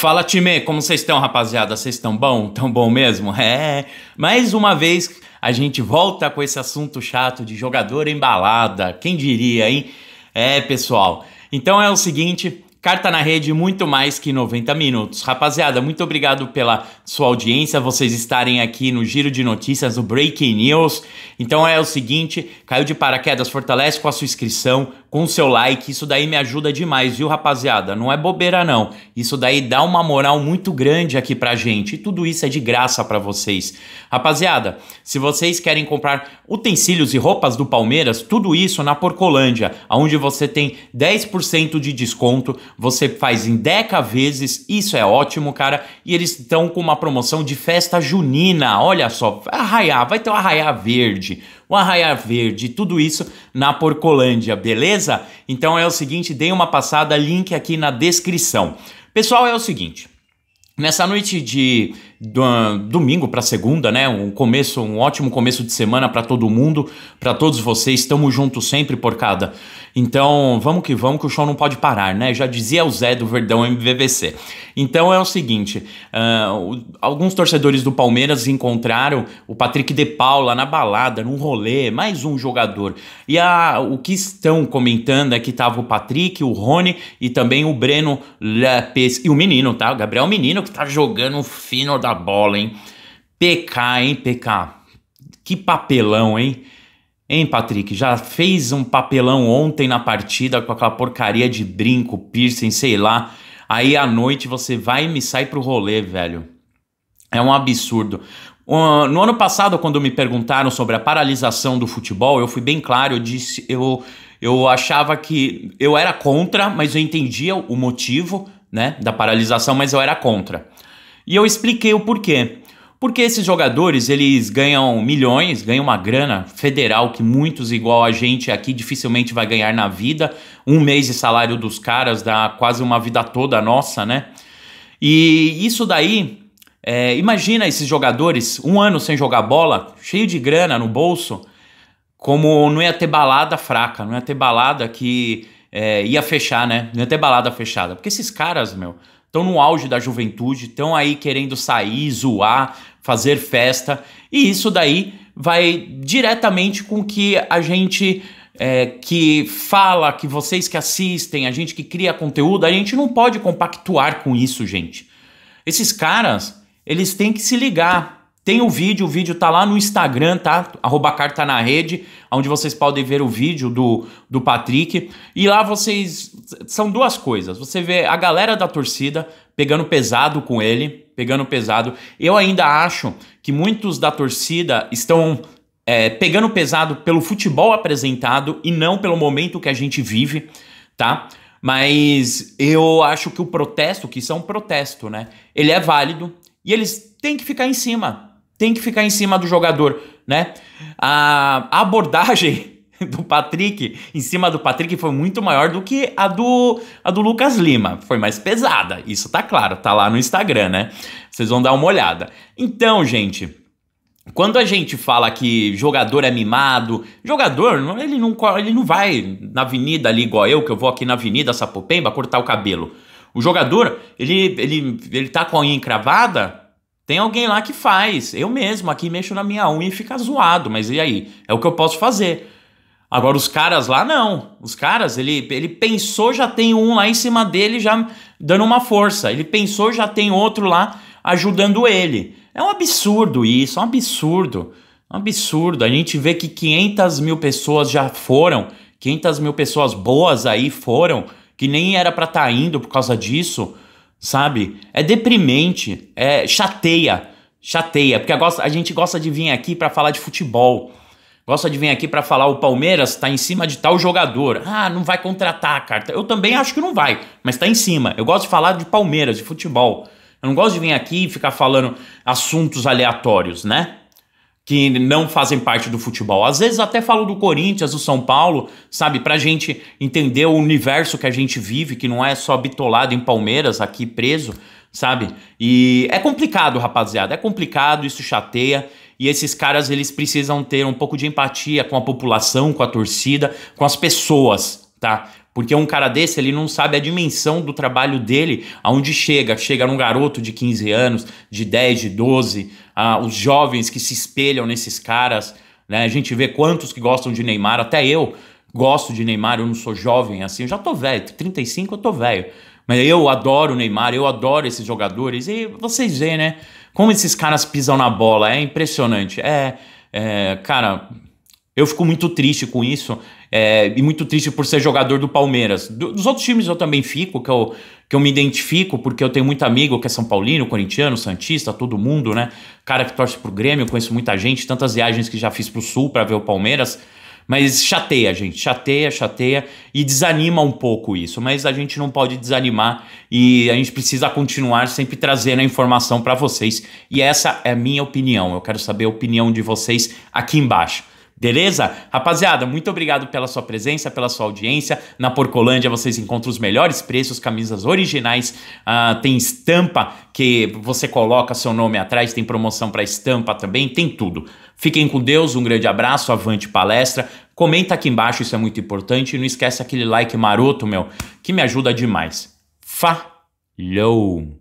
Fala time, como vocês estão, rapaziada? Vocês estão bom? Tão bom mesmo? É. Mais uma vez a gente volta com esse assunto chato de jogador embalada. Quem diria, hein? É, pessoal. Então é o seguinte, Carta na Rede, muito mais que 90 minutos. Rapaziada, muito obrigado pela sua audiência, vocês estarem aqui no Giro de Notícias, do Breaking News. Então é o seguinte: caiu de paraquedas, fortalece com a sua inscrição, com seu like. Isso daí me ajuda demais, viu, rapaziada? Não é bobeira, não. Isso daí dá uma moral muito grande aqui pra gente. E tudo isso é de graça para vocês. Rapaziada, se vocês querem comprar utensílios e roupas do Palmeiras, tudo isso na Porcolândia, onde você tem 10% de desconto. Você faz em 10 vezes. Isso é ótimo, cara. E eles estão com uma promoção de festa junina. Olha só, arraiar, vai ter o um arraiar verde o Arraia Verde, tudo isso na Porcolândia, beleza? Então é o seguinte, dei uma passada, link aqui na descrição. Pessoal, é o seguinte, nessa noite de do, ah, domingo para segunda, né? Um começo, um ótimo começo de semana para todo mundo, para todos vocês. Estamos juntos sempre, porcada. Então, vamos que vamos, que o show não pode parar, né? Já dizia o Zé do Verdão MVVC. Então é o seguinte: uh, alguns torcedores do Palmeiras encontraram o Patrick De Paula na balada, num rolê, mais um jogador. E a, o que estão comentando é que tava o Patrick, o Rony e também o Breno Lepes. E o menino, tá? O Gabriel é Menino, que tá jogando fino da Puta bola, hein? PK, hein, PK? Que papelão, hein? Hein, Patrick? Já fez um papelão ontem na partida com aquela porcaria de brinco, piercing, sei lá. Aí à noite você vai e me sai pro rolê, velho. É um absurdo. Uh, no ano passado, quando me perguntaram sobre a paralisação do futebol, eu fui bem claro, eu disse, eu, eu achava que eu era contra, mas eu entendia o motivo né, da paralisação, mas eu era contra. E eu expliquei o porquê. Porque esses jogadores, eles ganham milhões, ganham uma grana federal que muitos igual a gente aqui dificilmente vai ganhar na vida. Um mês de salário dos caras dá quase uma vida toda nossa, né? E isso daí, é, imagina esses jogadores um ano sem jogar bola, cheio de grana no bolso, como não ia ter balada fraca, não ia ter balada que é, ia fechar, né? Não ia ter balada fechada. Porque esses caras, meu, estão no auge da juventude, estão aí querendo sair, zoar, fazer festa, e isso daí vai diretamente com que a gente é, que fala, que vocês que assistem, a gente que cria conteúdo, a gente não pode compactuar com isso, gente. Esses caras, eles têm que se ligar tem o vídeo, o vídeo tá lá no Instagram, tá? Arroba carta na rede, onde vocês podem ver o vídeo do, do Patrick. E lá vocês. São duas coisas. Você vê a galera da torcida pegando pesado com ele, pegando pesado. Eu ainda acho que muitos da torcida estão é, pegando pesado pelo futebol apresentado e não pelo momento que a gente vive, tá? Mas eu acho que o protesto, que isso é um protesto, né? Ele é válido e eles têm que ficar em cima tem que ficar em cima do jogador, né? A abordagem do Patrick em cima do Patrick foi muito maior do que a do a do Lucas Lima, foi mais pesada. Isso tá claro, tá lá no Instagram, né? Vocês vão dar uma olhada. Então, gente, quando a gente fala que jogador é mimado, jogador, ele não, ele não vai na avenida ali igual eu, que eu vou aqui na avenida Sapopemba cortar o cabelo. O jogador, ele, ele, ele tá com a unha encravada, tem alguém lá que faz. Eu mesmo aqui mexo na minha unha e fica zoado, mas e aí? É o que eu posso fazer. Agora os caras lá não. Os caras, ele, ele pensou, já tem um lá em cima dele já dando uma força. Ele pensou, já tem outro lá ajudando ele. É um absurdo isso, é um absurdo. É um absurdo. A gente vê que 500 mil pessoas já foram, 500 mil pessoas boas aí foram, que nem era para estar tá indo por causa disso sabe? É deprimente, é chateia, chateia, porque a, gente gosta de vir aqui para falar de futebol. Gosta de vir aqui para falar o Palmeiras tá em cima de tal jogador. Ah, não vai contratar, carta Eu também acho que não vai, mas tá em cima. Eu gosto de falar de Palmeiras, de futebol. Eu não gosto de vir aqui e ficar falando assuntos aleatórios, né? que não fazem parte do futebol. Às vezes até falo do Corinthians, do São Paulo, sabe, a gente entender o universo que a gente vive, que não é só bitolado em Palmeiras, aqui preso, sabe? E é complicado, rapaziada, é complicado, isso chateia. E esses caras, eles precisam ter um pouco de empatia com a população, com a torcida, com as pessoas, tá? Porque um cara desse, ele não sabe a dimensão do trabalho dele, aonde chega. Chega num garoto de 15 anos, de 10, de 12, ah, os jovens que se espelham nesses caras. Né? A gente vê quantos que gostam de Neymar, até eu gosto de Neymar, eu não sou jovem assim, eu já tô velho, 35 eu tô velho. Mas eu adoro o Neymar, eu adoro esses jogadores. E vocês veem, né? Como esses caras pisam na bola, é impressionante. É, é cara, eu fico muito triste com isso, é, e muito triste por ser jogador do Palmeiras. Do, dos outros times eu também fico, que eu, que eu me identifico, porque eu tenho muito amigo que é São Paulino, Corintiano, Santista, todo mundo, né? Cara que torce pro Grêmio, conheço muita gente, tantas viagens que já fiz pro Sul para ver o Palmeiras. Mas chateia, gente, chateia, chateia e desanima um pouco isso. Mas a gente não pode desanimar e a gente precisa continuar sempre trazendo a informação para vocês. E essa é a minha opinião. Eu quero saber a opinião de vocês aqui embaixo. Beleza? Rapaziada, muito obrigado pela sua presença, pela sua audiência. Na Porcolândia vocês encontram os melhores preços, camisas originais, uh, tem estampa que você coloca seu nome atrás, tem promoção para estampa também, tem tudo. Fiquem com Deus, um grande abraço, avante palestra. Comenta aqui embaixo, isso é muito importante. E não esquece aquele like maroto, meu, que me ajuda demais. Falhou!